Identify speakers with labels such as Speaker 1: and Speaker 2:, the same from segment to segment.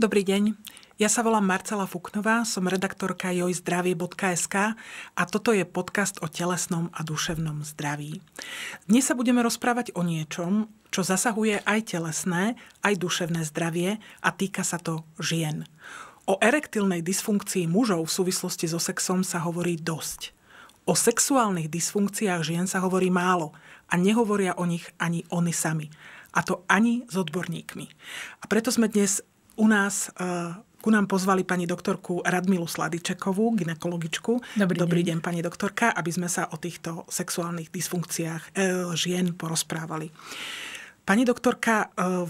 Speaker 1: Dobrý deň. Ja sa volám Marcela Fuknová, som redaktorka jojzdravie.sk a toto je podcast o telesnom a duševnom zdraví. Dnes sa budeme rozprávať o niečom, čo zasahuje aj telesné, aj duševné zdravie a týka sa to žien. O erektilnej dysfunkcii mužov v súvislosti so sexom sa hovorí dosť. O sexuálnych dysfunkciách žien sa hovorí málo a nehovoria o nich ani oni sami a to ani s odborníkmi. A preto sme dnes u nás e, ku nám pozvali pani doktorku Radmilu Sladičekovú, ginekologičku. Dobrý, Dobrý deň. deň, pani doktorka, aby sme sa o týchto sexuálnych dysfunkciách e, žien porozprávali. Pani doktorka, e,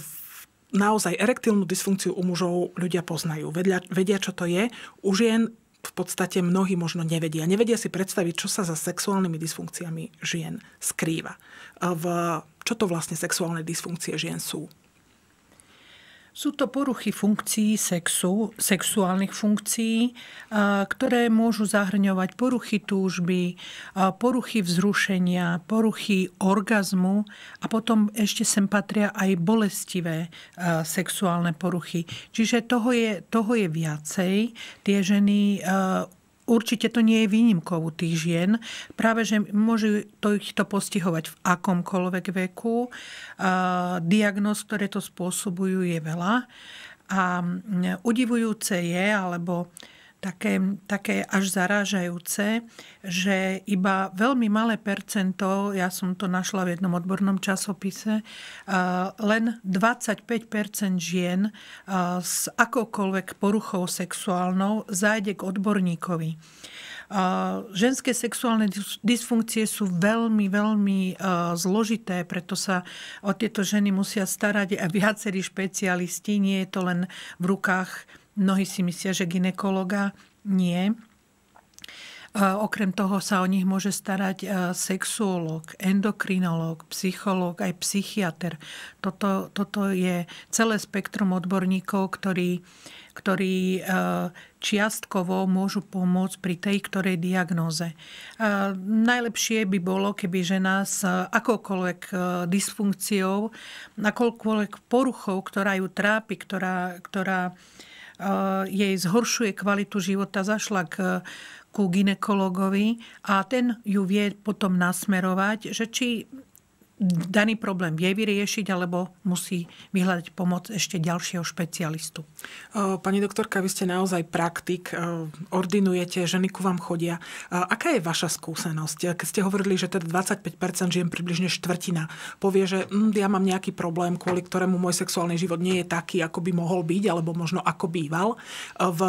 Speaker 1: naozaj erektilnú dysfunkciu u mužov ľudia poznajú. Vedľa, vedia čo to je. U žien v podstate mnohí možno nevedia. Nevedia si predstaviť, čo sa za sexuálnymi dysfunkciami žien skrýva. V, čo to vlastne sexuálne dysfunkcie žien sú? Sú to poruchy funkcií sexu, sexuálnych funkcií,
Speaker 2: ktoré môžu zahrňovať poruchy túžby, poruchy vzrušenia, poruchy orgazmu a potom ešte sem patria aj bolestivé sexuálne poruchy. Čiže toho je, toho je viacej. Tie ženy určite to nie je výnimkou tých žien. Práve, že môže to ich to postihovať v akomkoľvek veku. Diagnóz, ktoré to spôsobujú, je veľa. A udivujúce je, alebo také, také až zarážajúce, že iba veľmi malé percento, ja som to našla v jednom odbornom časopise, len 25 žien s akokoľvek poruchou sexuálnou zájde k odborníkovi. Ženské sexuálne dysfunkcie sú veľmi, veľmi zložité, preto sa o tieto ženy musia starať aj viacerí špecialisti. Nie je to len v rukách Mnohí si myslia, že ginekologa nie. E, okrem toho sa o nich môže starať e, sexuológ, endokrinológ, psychológ, aj psychiatr. Toto, toto je celé spektrum odborníkov, ktorí, ktorí e, čiastkovo môžu pomôcť pri tej ktorej diagnóze. Najlepšie by bolo, keby žena s akoukoľvek dysfunkciou, akoukoľvek poruchou, ktorá ju trápi, ktorá, ktorá Eh, jej zhoršuje kvalitu života, zašla k ku ginekologovi a ten ju vie potom nasmerovať, že či daný problém vie vyriešiť alebo musí vyhľadať
Speaker 1: pomoc ešte ďalšieho špecialistu. Pani doktorka, vy ste naozaj praktik, ordinujete, ženy ku vám chodia. Aká je vaša skúsenosť? Keď ste hovorili, že teda 25% žien približne štvrtina povie, že hm, ja mám nejaký problém, kvôli ktorému môj sexuálny život nie je taký, ako by mohol byť, alebo možno ako býval. V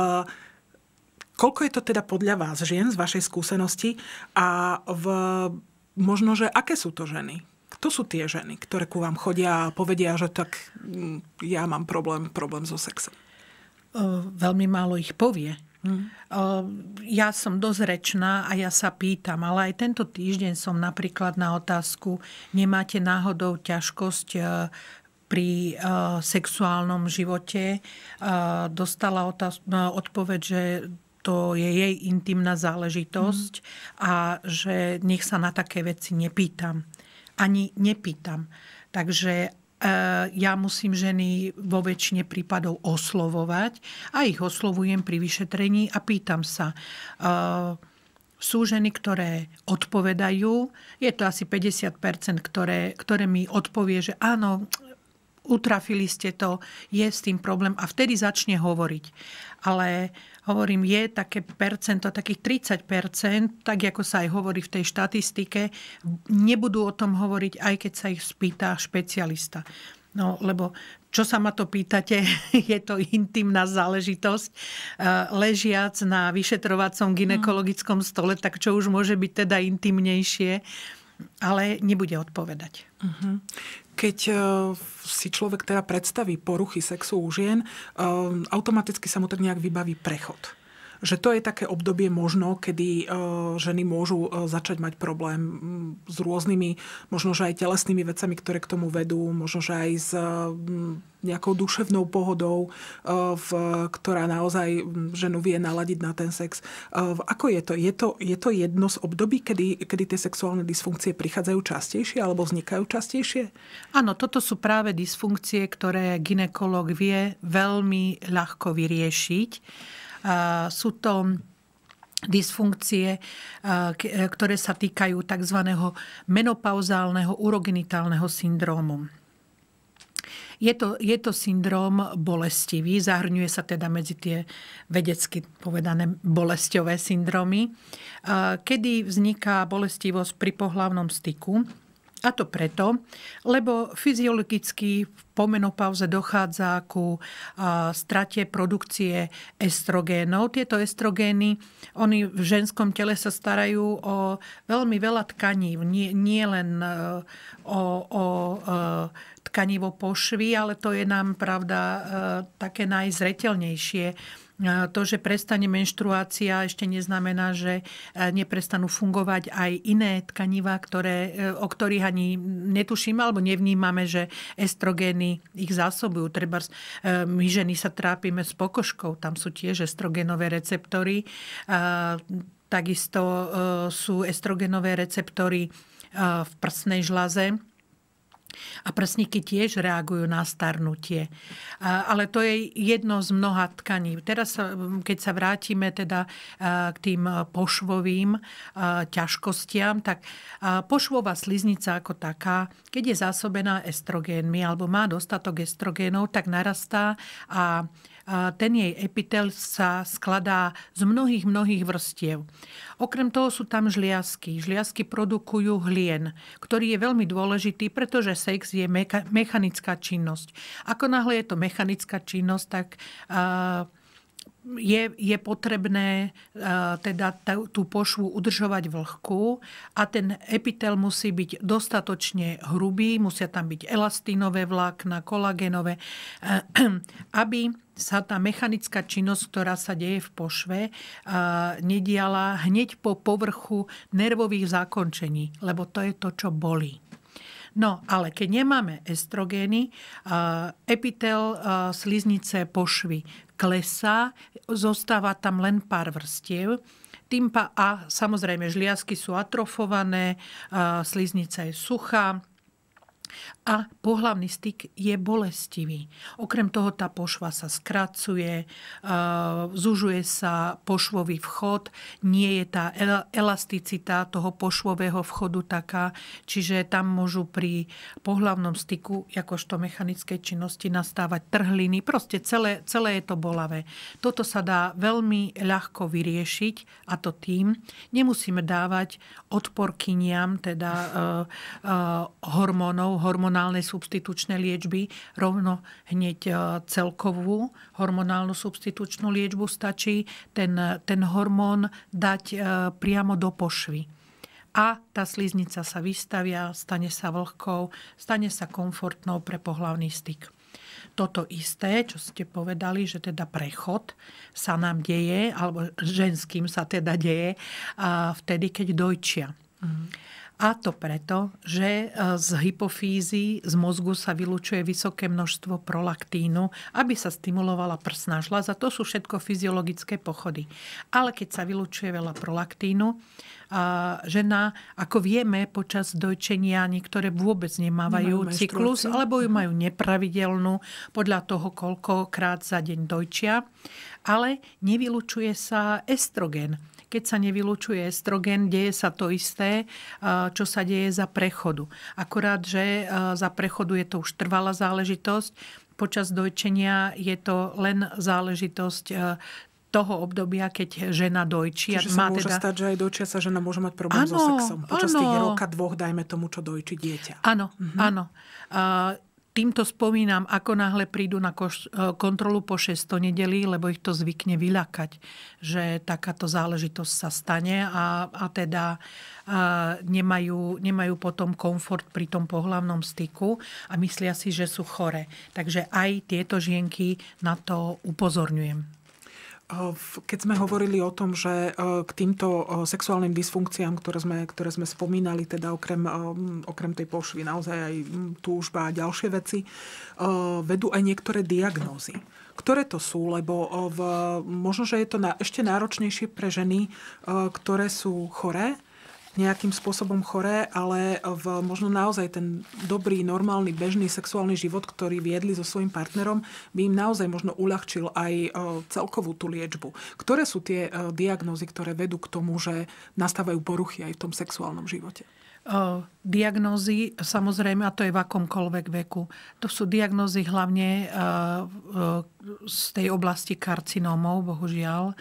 Speaker 1: Koľko je to teda podľa vás žien z vašej skúsenosti a v, možno, že aké sú to ženy, kto sú tie ženy, ktoré ku vám chodia a povedia, že tak mm, ja mám problém, problém so sexom? Veľmi málo ich povie.
Speaker 2: Hmm. Ja som dosť rečná a ja sa pýtam, ale aj tento týždeň som napríklad na otázku, nemáte náhodou ťažkosť pri sexuálnom živote, dostala odpoveď, že to je jej intimná záležitosť mm. a že nech sa na také veci nepýtam ani nepýtam. Takže e, ja musím ženy vo väčšine prípadov oslovovať a ich oslovujem pri vyšetrení a pýtam sa. E, sú ženy, ktoré odpovedajú, je to asi 50%, ktoré, ktoré mi odpovie, že áno, utrafili ste to, je s tým problém a vtedy začne hovoriť. Ale hovorím, je také percento, takých 30 tak ako sa aj hovorí v tej štatistike, nebudú o tom hovoriť, aj keď sa ich spýta špecialista. No, lebo čo sa ma to pýtate, je to intimná záležitosť. E, ležiac na vyšetrovacom mhm. ginekologickom stole, tak čo už môže byť teda intimnejšie ale nebude odpovedať.
Speaker 1: Uh-huh. Keď uh, si človek teda predstaví poruchy sexu u žien, uh, automaticky sa mu tak nejak vybaví prechod že to je také obdobie možno, kedy e, ženy môžu e, začať mať problém mm, s rôznymi, možno že aj telesnými vecami, ktoré k tomu vedú, možno že aj s e, mm, nejakou duševnou pohodou, v, ktorá naozaj mm, ženu vie naladiť na ten sex. Ako je to? Je to, je to jedno z období, kedy, kedy tie sexuálne dysfunkcie prichádzajú častejšie alebo vznikajú častejšie?
Speaker 2: Áno, toto sú práve dysfunkcie, ktoré ginekolog vie veľmi ľahko vyriešiť Eh, sú to dysfunkcie, eh, eh, ktoré sa týkajú tzv. menopauzálneho urogenitálneho syndrómu. Je to, je to syndróm bolestivý, zahrňuje sa teda medzi tie vedecky povedané bolestiové syndromy, kedy vzniká bolestivosť pri pohlavnom styku a to preto, lebo fyziologicky v pomenopauze dochádza ku strate produkcie estrogénov. Tieto estrogény, oni v ženskom tele sa starajú o veľmi veľa tkaní, nie, nie len e, o, o e, tkanivo pošvy, ale to je nám, pravda, e, také najzretelnejšie to, že prestane menštruácia, ešte neznamená, že e, neprestanú fungovať aj iné tkanivá, ktoré, e, o ktorých ani netušíme alebo nevnímame, že estrogény ich zásobujú. Treba e, my ženy sa trápime s pokožkou, tam sú tiež estrogenové receptory. Takisto sú estrogenové receptory v prsnej žlaze, a prsníky tiež reagujú na starnutie. Ale to je jedno z mnoha tkaní. Teraz, keď sa vrátime teda k tým pošvovým ťažkostiam, tak pošvová sliznica ako taká, keď je zásobená estrogénmi alebo má dostatok estrogénov, tak narastá a ten jej epitel sa skladá z mnohých, mnohých vrstiev. Okrem toho sú tam žliasky. Žliasky produkujú hlien, ktorý je veľmi dôležitý, pretože sex je mechanická činnosť. Ako náhle je to mechanická činnosť, tak uh, je, je potrebné eh, teda tú pošvu udržovať vlhkú a ten epitel musí byť dostatočne hrubý, musia tam byť elastínové vlákna, kolagénové, eh, aby sa tá mechanická činnosť, ktorá sa deje v pošve, eh, nediala hneď po povrchu nervových zákončení, lebo to je to, čo bolí. No, ale keď nemáme estrogény, epitel sliznice pošvy klesá, zostáva tam len pár vrstiev. pa, a samozrejme žliasky sú atrofované, sliznica je suchá, a pohlavný styk je bolestivý. Okrem toho tá pošva sa skracuje, eh, zužuje sa pošvový vchod, nie je tá elasticita toho pošvového vchodu taká, čiže tam môžu pri pohlavnom styku, akožto mechanickej činnosti, nastávať trhliny. Proste celé, celé je to bolavé. Toto sa dá veľmi ľahko vyriešiť a to tým, nemusíme dávať odporkyniam, teda e, e, hormónov, hormonálnej substitučnej liečby, rovno hneď e, celkovú hormonálnu substitučnú liečbu stačí ten, ten hormón dať e, priamo do pošvy. A tá sliznica sa vystavia, stane sa vlhkou, stane sa komfortnou pre pohlavný styk toto isté, čo ste povedali, že teda prechod sa nám deje, alebo ženským sa teda deje vtedy, keď dojčia. Mm. A to preto, že e, z hypofízy, z mozgu sa vylučuje vysoké množstvo prolaktínu, aby sa stimulovala prsná žľaza. To sú všetko fyziologické pochody. Ale keď sa vylučuje veľa prolaktínu, e, žena, ako vieme, počas dojčenia niektoré vôbec nemávajú Nemajú cyklus, alebo ju mhm. majú nepravidelnú podľa toho, koľkokrát za deň dojčia. Ale nevylučuje sa estrogen. Keď sa nevylučuje estrogen, deje sa to isté, e, čo sa deje za prechodu. Akorát, že e, za prechodu je to už trvalá záležitosť, počas dojčenia je to len záležitosť e, toho obdobia, keď žena dojčí. Čiže má sa môže teda... stať,
Speaker 1: že aj sa žena môže mať problém ano, so sexom. Počas ano. tých roka,
Speaker 2: dvoch, dajme tomu, čo dojčí dieťa.
Speaker 1: Áno, mhm. áno.
Speaker 2: Mhm. Týmto spomínam, ako náhle prídu na e, kontrolu po 6. nedeli, lebo ich to zvykne vyľakať, že takáto záležitosť sa stane a, a teda a e, nemajú, nemajú potom komfort pri tom pohlavnom styku a myslia si, že sú chore. Takže aj tieto žienky na to upozorňujem.
Speaker 1: Eh, keď sme hovorili o tom, že eh, k týmto eh, sexuálnym dysfunkciám, ktoré sme, ktoré sme spomínali, teda okrem, okrem tej pošvy, naozaj aj hm, túžba a ďalšie veci, vedú aj niektoré diagnózy. Ktoré to sú? Lebo v, možno, že je to na, ešte náročnejšie pre ženy, ktoré sú choré, nejakým spôsobom choré, ale v, možno naozaj ten dobrý, normálny, bežný sexuálny život, ktorý viedli so svojím partnerom, by im naozaj možno uľahčil aj e, celkovú tú liečbu. Ktoré sú tie e, diagnózy, ktoré vedú k tomu, že nastávajú poruchy aj v tom sexuálnom živote?
Speaker 2: diagnózy, samozrejme, a to je v akomkoľvek veku. To sú diagnózy hlavne e, e, z tej oblasti karcinómov, bohužiaľ. E,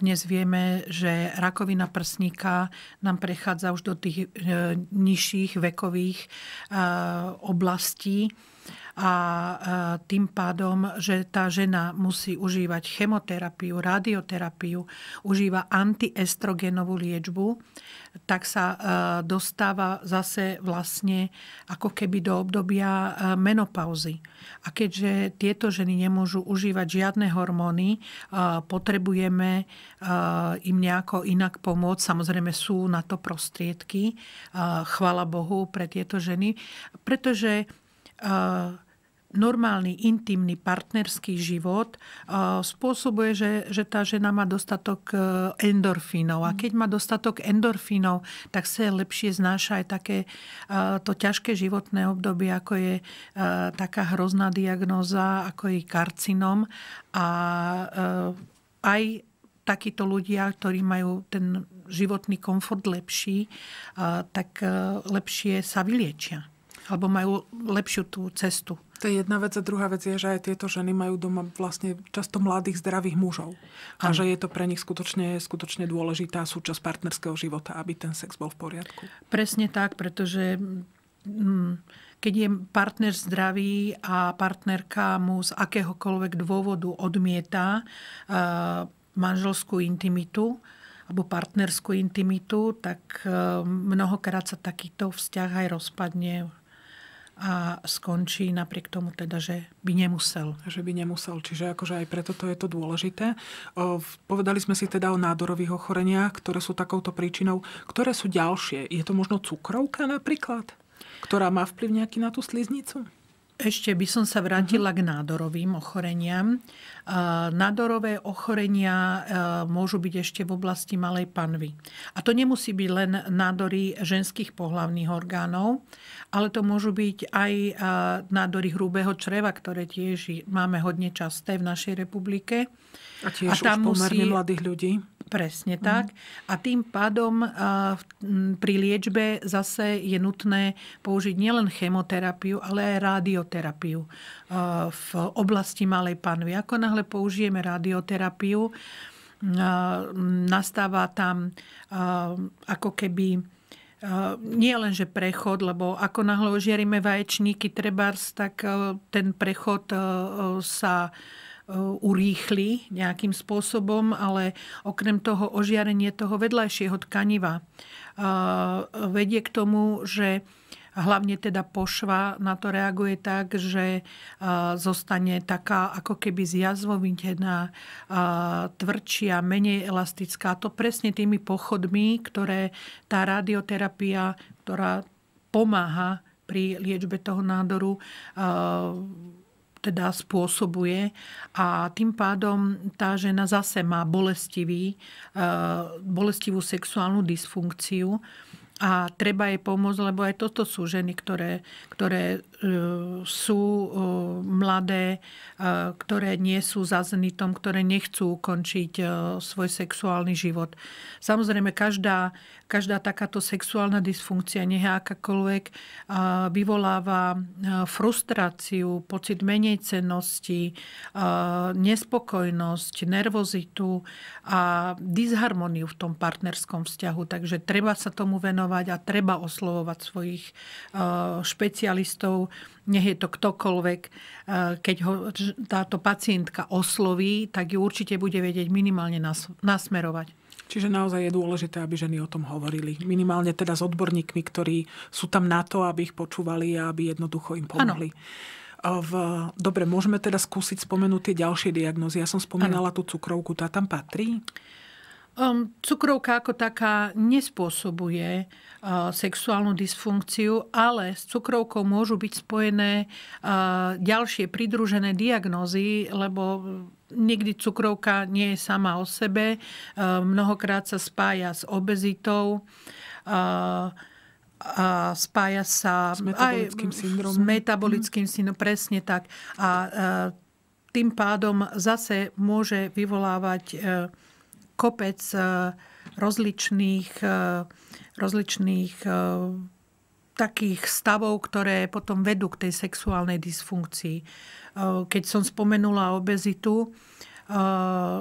Speaker 2: dnes vieme, že rakovina prsníka nám prechádza už do tých nižších vekových oblastí a e, tým pádom, že tá žena musí užívať chemoterapiu, radioterapiu, užíva antiestrogenovú liečbu, tak sa e, dostáva zase vlastne ako keby do obdobia e, menopauzy. A keďže tieto ženy nemôžu užívať žiadne hormóny, potrebujeme im nejako inak pomôcť. Samozrejme sú na to prostriedky, chvala Bohu pre tieto ženy, pretože normálny, intimný, partnerský život spôsobuje, že, že tá žena má dostatok e, endorfínov. A mm. keď má dostatok endorfínov, tak sa lepšie znáša aj také e, to ťažké životné obdobie, ako je e, taká hrozná diagnóza, ako je karcinom. A aj takíto ľudia, ktorí majú ten životný komfort lepší, tak
Speaker 1: lepšie sa vyliečia alebo majú lepšiu tú cestu. To je jedna vec a druhá vec je, že aj tieto ženy majú doma vlastne často mladých zdravých mužov. A ano. že je to pre nich skutočne, skutočne dôležitá súčasť partnerského života, aby ten sex bol v poriadku. Presne tak,
Speaker 2: pretože mm, keď je partner zdravý a partnerka mu z akéhokoľvek dôvodu odmieta eh, manželskú intimitu, alebo partnerskú intimitu, tak eh, mnohokrát sa takýto vzťah aj rozpadne a skončí napriek tomu teda, že by
Speaker 1: nemusel. Že by nemusel, čiže akože aj preto to je to dôležité. O, povedali sme si teda o nádorových ochoreniach, ktoré sú takouto príčinou. Ktoré sú ďalšie? Je to možno cukrovka napríklad, ktorá má vplyv nejaký na tú sliznicu? Ešte by som sa vrátila uh-huh. k
Speaker 2: nádorovým ochoreniam. Nádorové ochorenia e, môžu byť ešte v oblasti malej panvy. A to nemusí byť len nádory ženských pohlavných orgánov, ale to môžu byť aj e, nádory hrubého čreva, ktoré tiež máme hodne časté v našej republike. A tiež a tam už pomerne musí... mladých ľudí. Presne mm. tak. A tým pádom a, m, pri liečbe zase je nutné použiť nielen chemoterapiu, ale aj radioterapiu. A, v oblasti malej panvy. Ako náhle použijeme radioterapiu, a, nastáva tam a, ako keby nie len, že prechod, lebo ako náhle ožiarime vaječníky trebárs, tak ten prechod sa Eh, urýchli nejakým spôsobom, ale okrem toho ožiarenie toho vedľajšieho tkaniva eh, vedie k tomu, že hlavne teda pošva na to reaguje tak, že eh, zostane taká ako keby zjazvovitená, tvrdšia, menej elastická. To presne tými pochodmi, ktoré tá radioterapia, ktorá pomáha pri liečbe toho nádoru, teda spôsobuje a tým pádom tá žena zase má bolestivý, e, bolestivú sexuálnu dysfunkciu a treba jej pomôcť, lebo aj toto sú ženy, ktoré, ktoré e, sú e, mladé, ktoré nie sú zaznitom, ktoré nechcú ukončiť svoj sexuálny život. Samozrejme, každá každá takáto sexuálna dysfunkcia, nech akákoľvek, vyvoláva frustráciu, pocit menejcenosti, nespokojnosť, nervozitu a disharmoniu v tom partnerskom vzťahu. Takže treba sa tomu venovať a treba oslovovať svojich špecialistov, nech je to ktokoľvek, keď ho
Speaker 1: táto pacientka osloví, tak ju určite bude vedieť minimálne nasmerovať. Čiže naozaj je dôležité, aby ženy o tom hovorili. Minimálne teda s odborníkmi, ktorí sú tam na to, aby ich počúvali a aby jednoducho im pomohli. V, dobre, môžeme teda skúsiť spomenúť tie ďalšie diagnózy. Ja som spomínala ano. tú cukrovku, tá tam patrí?
Speaker 2: Um, cukrovka ako taká nespôsobuje uh, sexuálnu dysfunkciu, ale s cukrovkou môžu byť spojené uh, ďalšie pridružené diagnózy, lebo Niekdy cukrovka nie je sama o sebe, e, mnohokrát sa spája s obezitou e, a spája sa s metabolickým syndromom. S metabolickým mhm. syndromom, presne tak. A, e, tým pádom zase môže vyvolávať kopec rozličných, rozličných takých stavov, ktoré potom vedú k tej sexuálnej dysfunkcii. Eh, keď som spomenula obezitu, eh,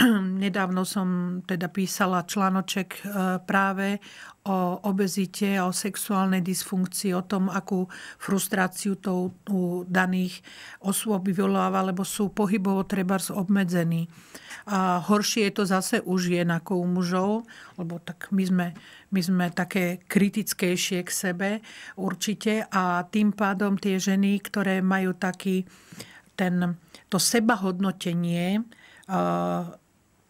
Speaker 2: nedávno som teda písala článoček eh, práve o obezite, o sexuálnej dysfunkcii, o tom, akú frustráciu to u daných osôb vyvoláva, lebo sú pohybovo treba obmedzení. A horšie je to zase u žien ako u mužov, lebo tak my sme, my sme také kritickejšie k sebe určite a tým pádom tie ženy, ktoré majú taký ten, to sebahodnotenie, uh,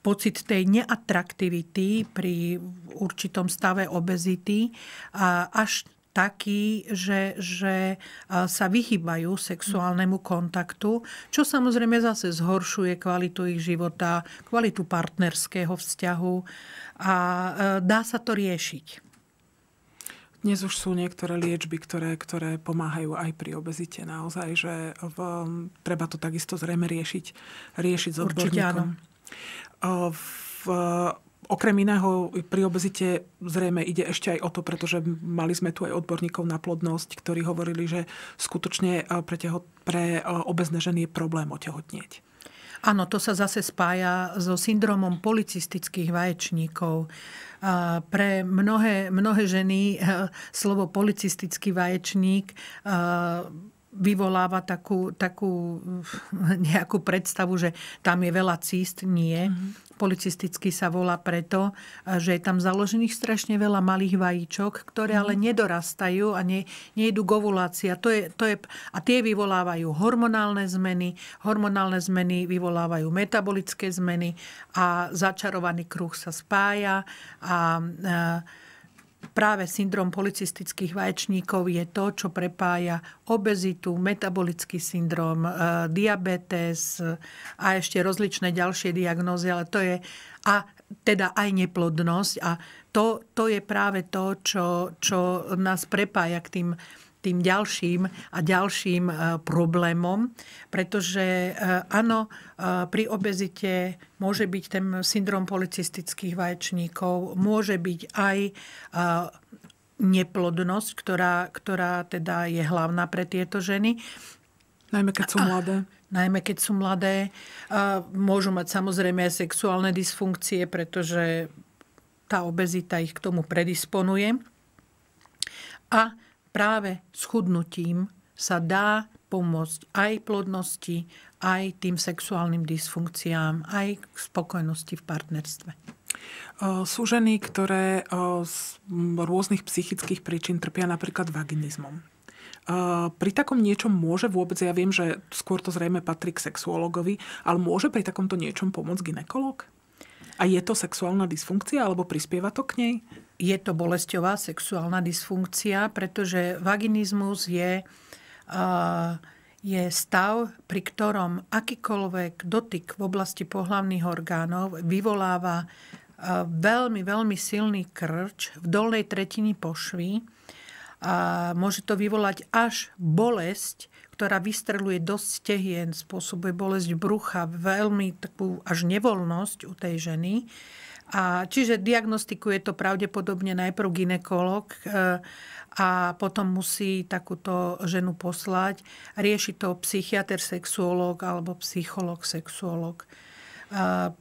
Speaker 2: pocit tej neatraktivity pri určitom stave obezity až taký, že, že sa vyhýbajú sexuálnemu kontaktu, čo samozrejme zase zhoršuje kvalitu ich života, kvalitu partnerského vzťahu
Speaker 1: a dá sa to riešiť. Dnes už sú niektoré liečby, ktoré, ktoré pomáhajú aj pri obezite naozaj, že v, treba to takisto zrejme riešiť, riešiť s odborníkom. Určite áno. V, okrem iného, pri obezite zrejme ide ešte aj o to, pretože mali sme tu aj odborníkov na plodnosť, ktorí hovorili, že skutočne pre, teho, pre obezne ženy je problém otehotnieť.
Speaker 2: Áno, to sa zase spája so syndromom policistických vaječníkov. Pre mnohé, mnohé ženy slovo policistický vaječník vyvoláva takú, takú nejakú predstavu, že tam je veľa císt. Nie. Mm-hmm. Policisticky sa volá preto, že je tam založených strašne veľa malých vajíčok, ktoré mm-hmm. ale mhm. nedorastajú a ne, nejdu k ovulácii. A, to je, to je, a tie vyvolávajú hormonálne zmeny. Hormonálne zmeny vyvolávajú metabolické zmeny a začarovaný kruh sa spája a, a práve syndrom policistických vaječníkov je to, čo prepája obezitu, metabolický syndrom, e, diabetes e, a ešte rozličné ďalšie diagnózy, ale to je a teda aj neplodnosť a to, to je práve to, čo, čo nás prepája k tým tým ďalším a ďalším e, problémom, pretože e, áno, e, pri obezite môže byť ten syndrom policistických vaječníkov, môže byť aj neplodnosť, ktorá, ktorá teda je hlavná pre tieto ženy. Najmä keď sú mladé najmä keď sú mladé. A môžu mať samozrejme aj sexuálne dysfunkcie, pretože tá obezita ich k tomu predisponuje. A práve schudnutím sa dá pomôcť aj plodnosti, aj tým sexuálnym dysfunkciám, aj k spokojnosti v partnerstve.
Speaker 1: Sú ženy, ktoré z rôznych psychických príčin trpia napríklad vaginizmom. Pri takom niečom môže vôbec, ja viem, že skôr to zrejme patrí k sexuologovi, ale môže pri takomto niečom pomôcť ginekolog? A je to sexuálna dysfunkcia, alebo prispieva to k nej? Je to bolesťová sexuálna dysfunkcia,
Speaker 2: pretože vaginizmus je, uh, je stav, pri ktorom akýkoľvek dotyk v oblasti pohlavných orgánov vyvoláva uh, veľmi, veľmi silný krč v dolnej tretini pošvy. A môže to vyvolať až bolesť, ktorá vystreluje dosť tehien, spôsobuje bolesť brucha, veľmi takú až nevoľnosť u tej ženy. A čiže diagnostikuje to pravdepodobne najprv ginekolog e, a potom musí takúto ženu poslať. Rieši to psychiatr sexuológ alebo psychológ sexuológ. E,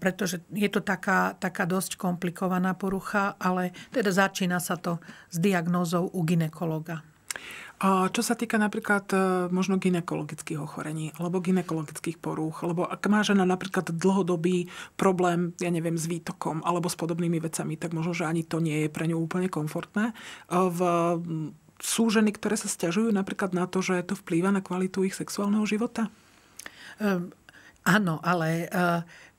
Speaker 2: pretože je to taká, taká dosť komplikovaná porucha, ale teda začína sa to s diagnózou u ginekologa.
Speaker 1: A čo sa týka napríklad e, možno ginekologických ochorení alebo ginekologických porúch, lebo ak má žena napríklad dlhodobý problém, ja neviem, s výtokom alebo s podobnými vecami, tak možno, že ani to nie je pre ňu úplne komfortné. E, v sú ženy, ktoré sa stiažujú napríklad na to, že to vplýva na kvalitu ich sexuálneho života? Ehm, Áno, ale e,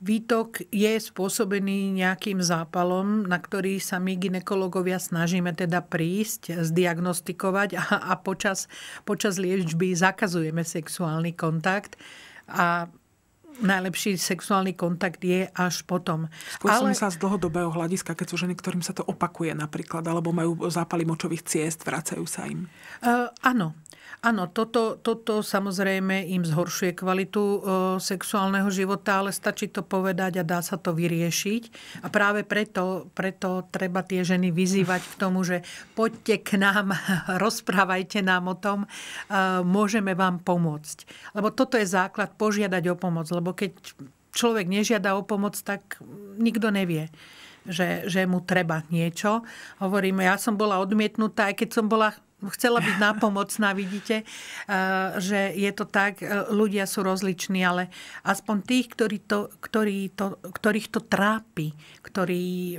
Speaker 1: výtok je spôsobený nejakým
Speaker 2: zápalom, na ktorý sa my ginekologovia snažíme teda prísť, zdiagnostikovať a, a počas, počas liečby zakazujeme sexuálny kontakt. A najlepší sexuálny kontakt je až potom. Skôr Ale... sa
Speaker 1: z dlhodobého hľadiska, keď sú ženy, ktorým sa to opakuje napríklad, alebo majú zápaly močových ciest, vracajú sa im.
Speaker 2: Uh, áno. Áno, toto, toto samozrejme im zhoršuje kvalitu e, sexuálneho života, ale stačí to povedať a dá sa to vyriešiť. A práve preto, preto treba tie ženy vyzývať k tomu, že poďte k nám, rozprávajte nám o tom, e, môžeme vám pomôcť. Lebo toto je základ, požiadať o pomoc. Lebo keď človek nežiada o pomoc, tak nikto nevie že, že mu treba niečo. Hovorím, ja som bola odmietnutá, aj keď som bola chcela byť nápomocná, vidíte, eh, že je to tak, eh, ľudia sú rozliční, ale aspoň tých, ktorí to, ktorí to, ktorých to trápi, ktorí eh,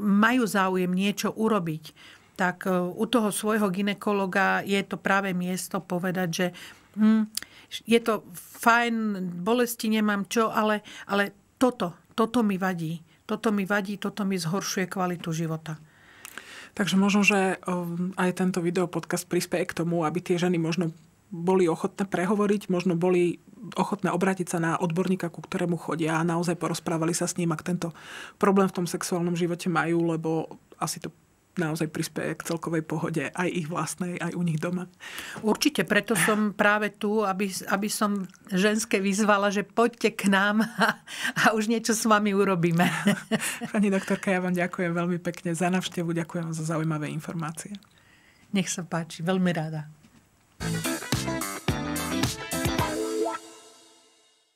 Speaker 2: majú záujem niečo urobiť, tak u toho svojho ginekologa je to práve miesto povedať, že hm, je to fajn, bolesti nemám čo, ale, ale toto, toto mi vadí. Toto mi vadí,
Speaker 1: toto mi zhoršuje kvalitu života. Takže možno, že ehm, aj tento video podcast prispieje k tomu, aby tie ženy možno boli ochotné prehovoriť, možno boli ochotné obrátiť sa na odborníka, ku ktorému chodia a naozaj porozprávali sa s ním, ak tento problém v tom sexuálnom živote majú, lebo asi to naozaj prispieje k celkovej pohode aj ich vlastnej, aj u nich doma. Určite, preto som práve tu, aby, aby som ženské vyzvala, že poďte k nám a, a už niečo s vami urobíme. Pani doktorka, ja vám ďakujem veľmi pekne za navštevu, ďakujem za zaujímavé informácie. Nech sa páči, veľmi rada. thank you